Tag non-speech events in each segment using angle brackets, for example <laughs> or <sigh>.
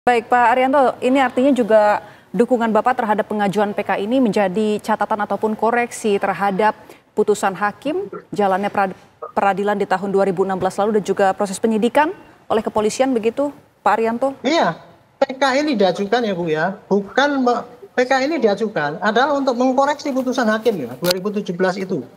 Baik Pak Arianto, ini artinya juga dukungan Bapak terhadap pengajuan PK ini menjadi catatan ataupun koreksi terhadap putusan hakim jalannya peradilan di tahun 2016 lalu dan juga proses penyidikan oleh kepolisian begitu Pak Arianto? Iya, PK ini diajukan ya Bu ya, bukan PK ini diajukan adalah untuk mengkoreksi putusan hakim ya 2017 itu.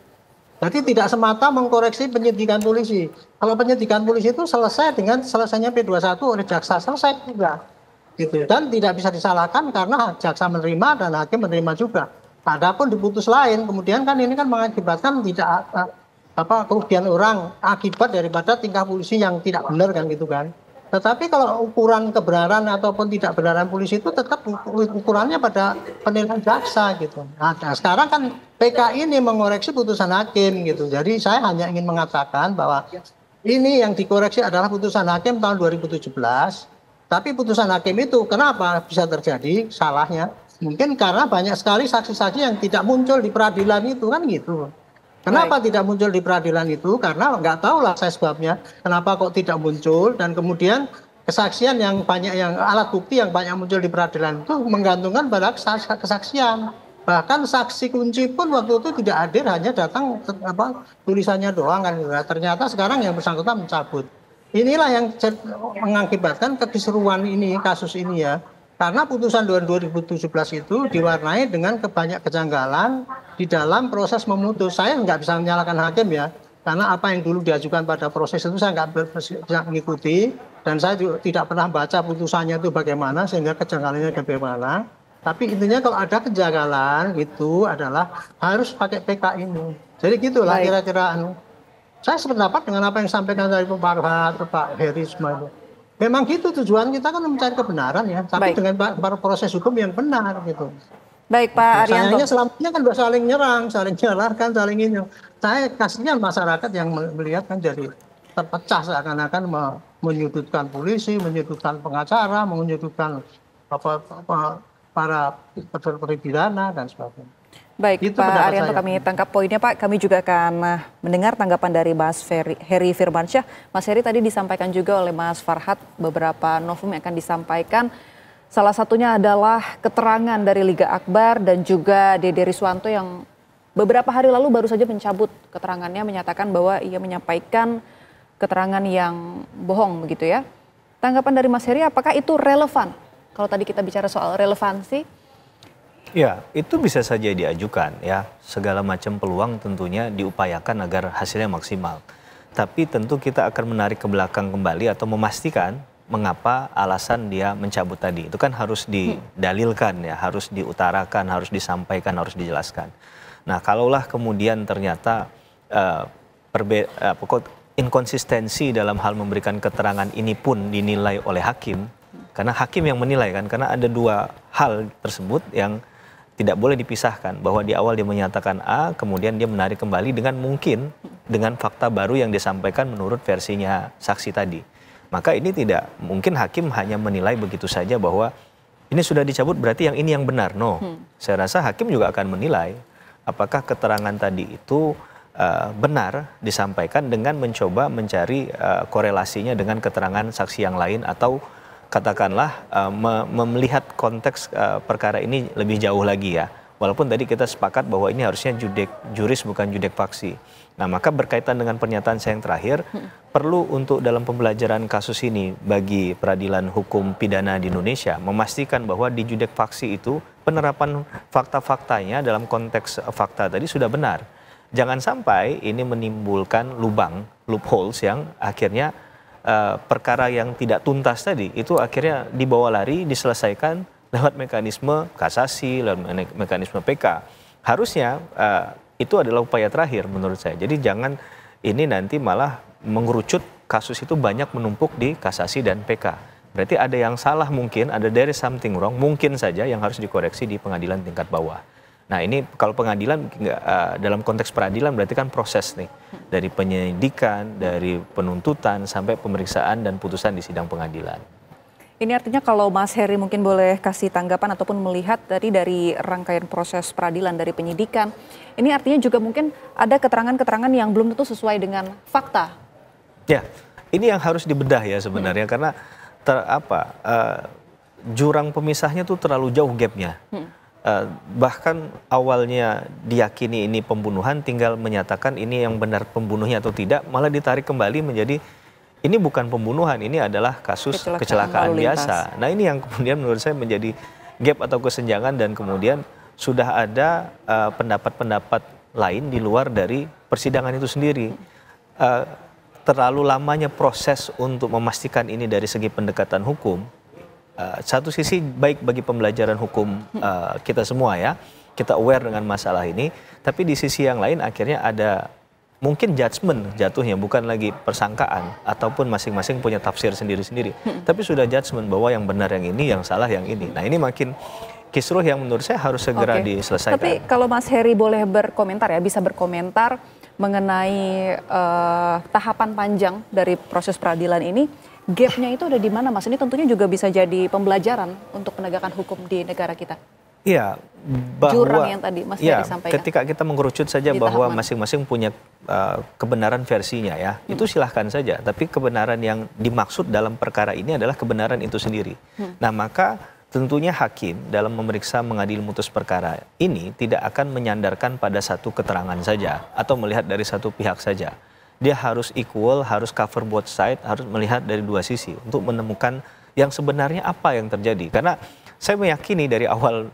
Jadi tidak semata mengkoreksi penyidikan polisi. Kalau penyidikan polisi itu selesai dengan selesainya P21 oleh jaksa selesai juga gitu ya. dan tidak bisa disalahkan karena jaksa menerima dan hakim menerima juga. Adapun diputus lain kemudian kan ini kan mengakibatkan tidak eh, apa kerugian orang akibat daripada tingkah polisi yang tidak benar kan gitu kan. Tetapi kalau ukuran kebenaran ataupun tidak benaran polisi itu tetap ukurannya pada penilaian jaksa gitu. Nah, nah sekarang kan PK ini mengoreksi putusan hakim gitu. Jadi saya hanya ingin mengatakan bahwa ini yang dikoreksi adalah putusan hakim tahun 2017 tapi putusan hakim itu kenapa bisa terjadi salahnya? Mungkin karena banyak sekali saksi-saksi yang tidak muncul di peradilan itu kan gitu. Kenapa Baik. tidak muncul di peradilan itu? Karena nggak tahu lah saya sebabnya. Kenapa kok tidak muncul? Dan kemudian kesaksian yang banyak yang alat bukti yang banyak muncul di peradilan itu menggantungkan pada kesaksian. Bahkan saksi kunci pun waktu itu tidak hadir, hanya datang apa tulisannya doang kan. Nah, ternyata sekarang yang bersangkutan mencabut. Inilah yang mengakibatkan kekisruan ini kasus ini ya. Karena putusan 2017 itu diwarnai dengan kebanyak kejanggalan di dalam proses memutus. Saya nggak bisa menyalahkan hakim ya, karena apa yang dulu diajukan pada proses itu saya nggak bisa mengikuti dan saya juga tidak pernah baca putusannya itu bagaimana sehingga kejanggalannya bagaimana. Tapi intinya kalau ada kejanggalan itu adalah harus pakai PK ini. Jadi gitulah kira-kira -kira anu. Saya sependapat dengan apa yang disampaikan dari Pak Farhat, Pak Heri semua itu. Memang gitu tujuan kita kan mencari kebenaran ya, tapi Baik. dengan proses hukum yang benar gitu. Baik Pak Arianto. Sayangnya selamanya kan saling nyerang, saling nyalarkan, saling ini. Saya kasihan masyarakat yang melihat kan jadi terpecah seakan-akan menyudutkan polisi, menyudutkan pengacara, menyudutkan apa, apa para pencari pidana dan sebagainya. Baik, Itu Pak Arianto kami tangkap poinnya Pak. Kami juga akan eh, mendengar tanggapan dari Mas Ferry, Heri Firmansyah. Mas Heri tadi disampaikan juga oleh Mas Farhat beberapa novum yang akan disampaikan. Salah satunya adalah keterangan dari Liga Akbar dan juga Dede Riswanto yang beberapa hari lalu baru saja mencabut keterangannya menyatakan bahwa ia menyampaikan keterangan yang bohong begitu ya. Tanggapan dari Mas Heri apakah itu relevan? Kalau tadi kita bicara soal relevansi, Ya, itu bisa saja diajukan ya. Segala macam peluang tentunya diupayakan agar hasilnya maksimal. Tapi tentu kita akan menarik ke belakang kembali atau memastikan mengapa alasan dia mencabut tadi. Itu kan harus hmm. didalilkan ya, harus diutarakan, harus disampaikan, harus dijelaskan. Nah, kalaulah kemudian ternyata uh, perbe uh, eh, pokok inkonsistensi dalam hal memberikan keterangan ini pun dinilai oleh hakim, hmm. karena hakim yang menilai kan, karena ada dua hal tersebut yang tidak boleh dipisahkan bahwa di awal dia menyatakan A, kemudian dia menarik kembali dengan mungkin dengan fakta baru yang disampaikan menurut versinya saksi tadi. Maka ini tidak mungkin hakim hanya menilai begitu saja bahwa ini sudah dicabut berarti yang ini yang benar. No, hmm. saya rasa hakim juga akan menilai apakah keterangan tadi itu uh, benar disampaikan dengan mencoba mencari uh, korelasinya dengan keterangan saksi yang lain atau katakanlah uh, eh, melihat konteks uh, perkara ini lebih jauh lagi ya. Walaupun tadi kita sepakat bahwa ini harusnya judek juris bukan judek faksi. Nah, maka berkaitan dengan pernyataan saya yang terakhir, hmm. perlu untuk dalam pembelajaran kasus ini bagi peradilan hukum pidana di Indonesia memastikan bahwa di judek faksi itu penerapan fakta-faktanya dalam konteks eh, fakta tadi sudah benar. Jangan sampai ini menimbulkan lubang, loopholes yang akhirnya Eh, perkara yang tidak tuntas tadi itu akhirnya dibawa lari, diselesaikan lewat mekanisme kasasi, lewat mekanisme PK. Harusnya uh, itu adalah upaya terakhir menurut saya. Jadi jangan ini nanti malah mengerucut kasus itu banyak menumpuk di kasasi dan PK. Berarti ada yang salah mungkin, ada dari something wrong, mungkin saja yang harus dikoreksi di pengadilan tingkat bawah. Nah ini kalau pengadilan eh, dalam konteks peradilan berarti kan proses nih dari penyidikan, dari penuntutan sampai pemeriksaan dan putusan di sidang pengadilan. Ini artinya kalau Mas Heri mungkin boleh kasih tanggapan ataupun melihat dari dari rangkaian proses peradilan dari penyidikan, ini artinya juga mungkin ada keterangan-keterangan yang belum tentu sesuai dengan fakta. Ya, ini yang harus dibedah ya sebenarnya hmm. karena ter, apa uh, jurang pemisahnya tuh terlalu jauh gapnya. Hmm Eh, bahkan awalnya diyakini ini pembunuhan tinggal menyatakan ini yang benar pembunuhnya atau tidak malah ditarik kembali menjadi ini bukan pembunuhan ini adalah kasus kecelakaan, kecelakaan biasa nah ini yang kemudian menurut saya menjadi gap atau kesenjangan dan kemudian sudah ada eh, pendapat-pendapat uh, lain di luar dari persidangan itu sendiri uh, terlalu lamanya proses untuk memastikan ini dari segi pendekatan hukum Eh, satu sisi baik bagi pembelajaran hukum uh, kita semua ya kita aware dengan masalah ini tapi di sisi yang lain akhirnya ada mungkin judgement jatuhnya bukan lagi persangkaan ataupun masing-masing punya tafsir sendiri-sendiri hmm. tapi sudah judgement bahwa yang benar yang ini yang salah yang ini nah ini makin kisruh yang menurut saya harus segera okay. diselesaikan tapi kalau Mas Heri boleh berkomentar ya bisa berkomentar mengenai uh, tahapan panjang dari proses peradilan ini Gapnya itu ada di mana Mas? Ini tentunya juga bisa jadi pembelajaran untuk penegakan hukum di negara kita. Iya, bahwa jurang yang tadi Mas ya, disampaikan. Ketika kita mengerucut saja di bahwa masing-masing punya uh, kebenaran versinya ya, hmm. itu silahkan saja. Tapi kebenaran yang dimaksud dalam perkara ini adalah kebenaran itu sendiri. Hmm. Nah maka tentunya hakim dalam memeriksa mengadili mutus perkara ini tidak akan menyandarkan pada satu keterangan saja atau melihat dari satu pihak saja dia harus equal, harus cover both side, harus melihat dari dua sisi untuk menemukan yang sebenarnya apa yang terjadi. Karena saya meyakini dari awal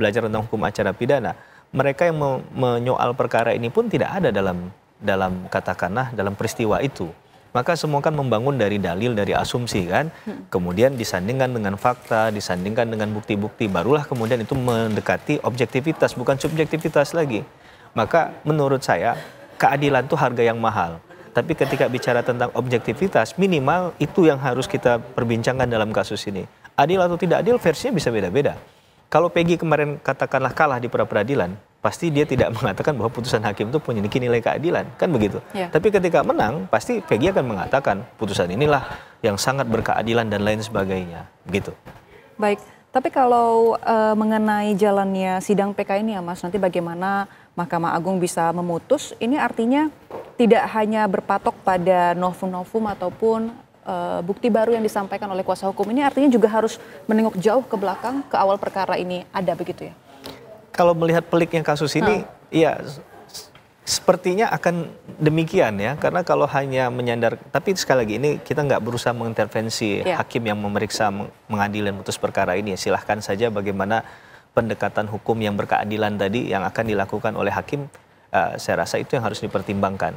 belajar tentang hukum acara pidana, mereka yang menyoal perkara ini pun tidak ada dalam dalam katakanlah dalam peristiwa itu. Maka semua kan membangun dari dalil, dari asumsi kan, hmm. kemudian disandingkan dengan fakta, disandingkan dengan bukti-bukti, barulah kemudian itu mendekati objektivitas, bukan subjektivitas lagi. Maka menurut saya keadilan itu harga yang mahal. Tapi ketika bicara tentang objektivitas, minimal itu yang harus kita perbincangkan dalam kasus ini. Adil atau tidak adil versinya bisa beda-beda. Kalau Peggy kemarin katakanlah kalah di pra peradilan, pasti dia tidak <laughs> mengatakan bahwa putusan hakim itu punya nilai keadilan, kan begitu. Ya. Tapi ketika menang, pasti Peggy akan mengatakan putusan inilah yang sangat berkeadilan dan lain sebagainya, begitu. Baik, tapi kalau e, mengenai jalannya sidang PK ini ya Mas, nanti bagaimana Mahkamah Agung bisa memutus, ini artinya tidak hanya berpatok pada novum-novum ataupun uh, bukti baru yang disampaikan oleh kuasa hukum. Ini artinya juga harus menengok jauh ke belakang ke awal perkara ini ada begitu ya? Kalau melihat peliknya kasus ini, hmm. ya Sepertinya akan demikian ya, karena kalau hanya menyandar, tapi sekali lagi ini kita nggak berusaha mengintervensi yeah. hakim yang memeriksa mengadilan mutus perkara ini. Silahkan saja bagaimana pendekatan hukum yang berkeadilan tadi yang akan dilakukan oleh hakim, uh, saya rasa itu yang harus dipertimbangkan.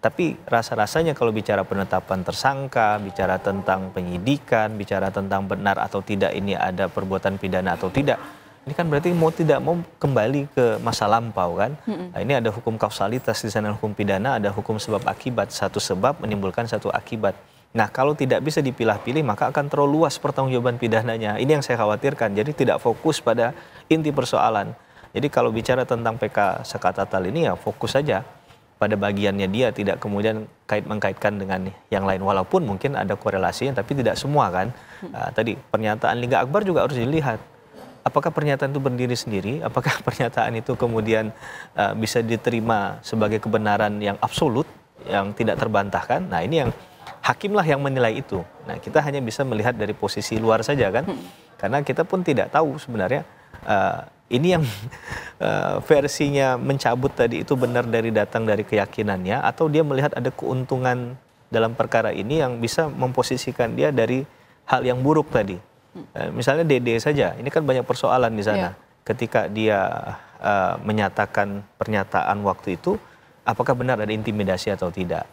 Tapi rasa-rasanya kalau bicara penetapan tersangka, bicara tentang penyidikan, bicara tentang benar atau tidak ini ada perbuatan pidana atau tidak, ini kan berarti mau tidak mau kembali ke masa lampau kan. Nah, ini ada hukum kausalitas di sana hukum pidana, ada hukum sebab akibat, satu sebab menimbulkan satu akibat. Nah, kalau tidak bisa dipilah-pilih, maka akan terlalu luas pertanggungjawaban pidananya. Ini yang saya khawatirkan. Jadi tidak fokus pada inti persoalan. Jadi kalau bicara tentang PK sekatatal ini ya fokus saja pada bagiannya dia, tidak kemudian kait mengkaitkan dengan yang lain. Walaupun mungkin ada korelasinya, tapi tidak semua kan. Uh, tadi pernyataan Lingga Akbar juga harus dilihat. Apakah pernyataan itu berdiri sendiri? Apakah <laughs> pernyataan itu kemudian uh, bisa diterima sebagai kebenaran yang absolut, yang tidak terbantahkan? Nah ini yang hakimlah yang menilai itu. Nah, kita hanya bisa melihat dari posisi luar saja kan, hmm. karena kita pun tidak tahu sebenarnya uh, ini yang uh, <laughs> versinya mencabut tadi itu benar dari datang dari keyakinannya atau dia melihat ada keuntungan dalam perkara ini yang bisa memposisikan dia dari hal yang buruk tadi. Uh, misalnya Dede saja, ini kan banyak persoalan di sana. Yeah. Ketika dia uh, menyatakan pernyataan waktu itu, apakah benar ada intimidasi atau tidak?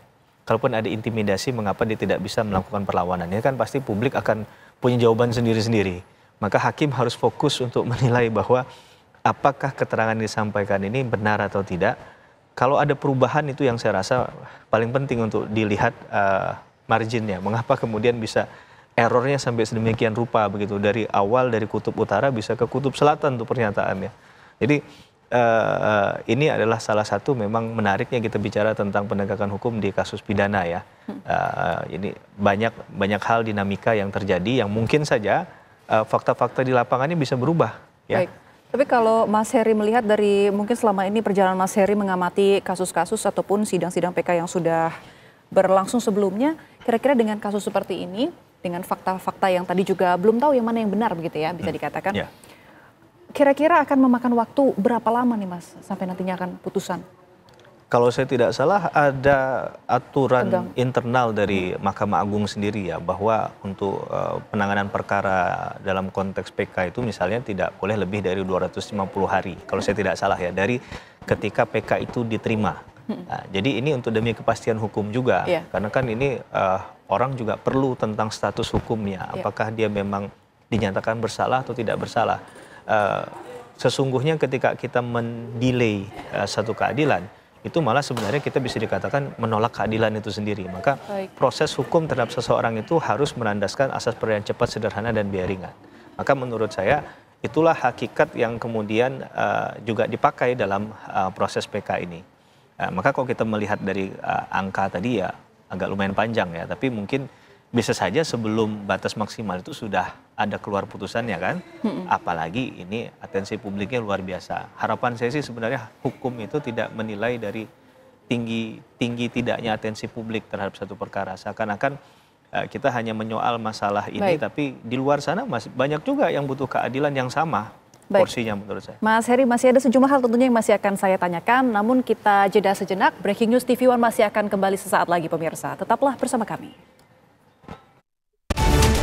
kalaupun ada intimidasi mengapa dia tidak bisa melakukan perlawanan ini ya kan pasti publik akan punya jawaban sendiri-sendiri maka hakim harus fokus untuk <laughs> menilai bahwa apakah keterangan yang disampaikan ini benar atau tidak kalau ada perubahan itu yang saya rasa paling penting untuk dilihat uh, marginnya mengapa kemudian bisa errornya sampai sedemikian rupa begitu dari awal dari kutub utara bisa ke kutub selatan tuh pernyataannya jadi uh, ini adalah salah satu memang menariknya kita bicara tentang penegakan hukum di kasus pidana ya. Uh, ini banyak banyak hal dinamika yang terjadi yang mungkin saja fakta-fakta uh, fakta -fakta di lapangannya bisa berubah ya. Baik. Tapi kalau Mas Heri melihat dari mungkin selama ini perjalanan Mas Heri mengamati kasus-kasus ataupun sidang-sidang PK yang sudah berlangsung sebelumnya, kira-kira dengan kasus seperti ini, dengan fakta-fakta yang tadi juga belum tahu yang mana yang benar begitu ya, bisa hmm. dikatakan. yeah kira-kira akan memakan waktu berapa lama nih Mas sampai nantinya akan putusan? Kalau saya tidak salah ada aturan Tegang. internal dari Mahkamah Agung sendiri ya bahwa untuk uh, penanganan perkara dalam konteks PK itu misalnya tidak boleh lebih dari 250 hari. Kalau saya tidak salah ya dari ketika PK itu diterima. Hmm. Nah, jadi ini untuk demi kepastian hukum juga yeah. karena kan ini uh, orang juga perlu tentang status hukumnya iya. apakah yeah. dia memang dinyatakan bersalah atau tidak bersalah. Eh, sesungguhnya ketika kita mendelay uh, satu keadilan itu malah sebenarnya kita bisa dikatakan menolak keadilan itu sendiri. Maka Baik. proses hukum terhadap seseorang itu harus berlandaskan asas peradilan cepat, sederhana, dan biar ringan. Maka menurut saya itulah hakikat yang kemudian uh, juga dipakai dalam uh, proses PK ini. Uh, maka kalau kita melihat dari uh, angka tadi ya agak lumayan panjang ya, tapi mungkin bisa saja sebelum batas maksimal itu sudah ada keluar putusannya kan apalagi ini atensi publiknya luar biasa harapan saya sih sebenarnya hukum itu tidak menilai dari tinggi tinggi tidaknya atensi publik terhadap satu perkara seakan-akan eh, kita hanya menyoal masalah ini Baik. tapi di luar sana masih banyak juga yang butuh keadilan yang sama Baik. porsinya menurut saya. Mas Heri masih ada sejumlah hal tentunya yang masih akan saya tanyakan namun kita jeda sejenak Breaking News TV One masih akan kembali sesaat lagi pemirsa tetaplah bersama kami.